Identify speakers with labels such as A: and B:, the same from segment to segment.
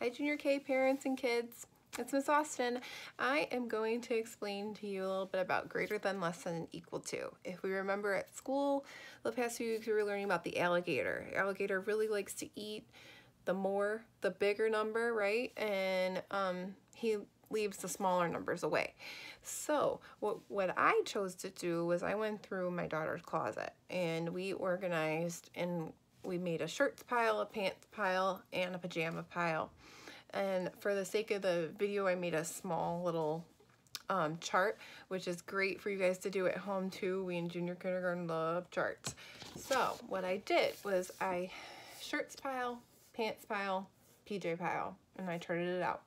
A: Hi Junior K parents and kids. It's Miss Austin. I am going to explain to you a little bit about greater than, less than, and equal to. If we remember at school, the past few weeks we were learning about the alligator. The alligator really likes to eat the more, the bigger number, right? And um, he leaves the smaller numbers away. So what, what I chose to do was I went through my daughter's closet and we organized and we made a shirts pile, a pants pile, and a pajama pile. And for the sake of the video, I made a small little um, chart, which is great for you guys to do at home too. We in junior kindergarten love charts. So what I did was I shirts pile, pants pile, PJ pile, and I charted it out.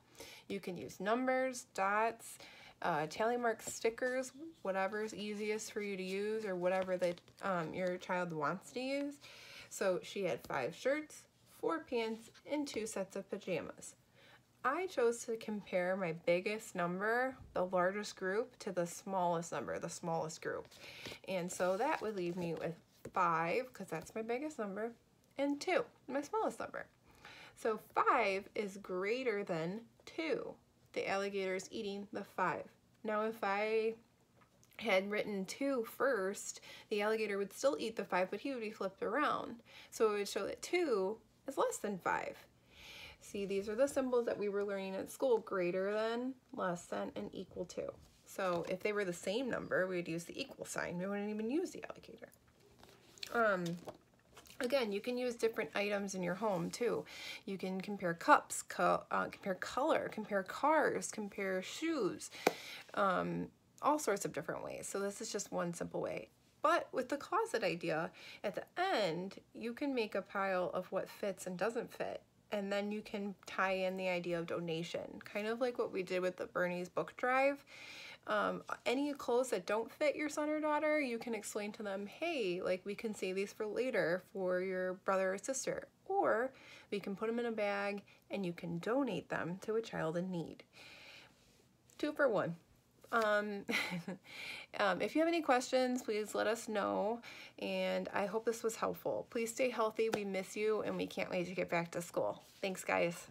A: You can use numbers, dots, uh, tally marks, stickers, whatever's easiest for you to use or whatever that um, your child wants to use. So she had five shirts, four pants, and two sets of pajamas. I chose to compare my biggest number, the largest group, to the smallest number, the smallest group. And so that would leave me with five, because that's my biggest number, and two, my smallest number. So five is greater than two. The alligator is eating the five. Now if I had written two first, the alligator would still eat the five, but he would be flipped around. So it would show that two is less than five. See, these are the symbols that we were learning at school, greater than, less than, and equal to. So if they were the same number, we would use the equal sign. We wouldn't even use the alligator. Um, Again, you can use different items in your home too. You can compare cups, co uh, compare color, compare cars, compare shoes. Um, all sorts of different ways. So this is just one simple way. But with the closet idea, at the end, you can make a pile of what fits and doesn't fit. And then you can tie in the idea of donation, kind of like what we did with the Bernie's book drive. Um, any clothes that don't fit your son or daughter, you can explain to them, hey, like we can save these for later for your brother or sister. Or we can put them in a bag and you can donate them to a child in need. Two for one. Um, um, if you have any questions, please let us know. And I hope this was helpful. Please stay healthy. We miss you and we can't wait to get back to school. Thanks, guys.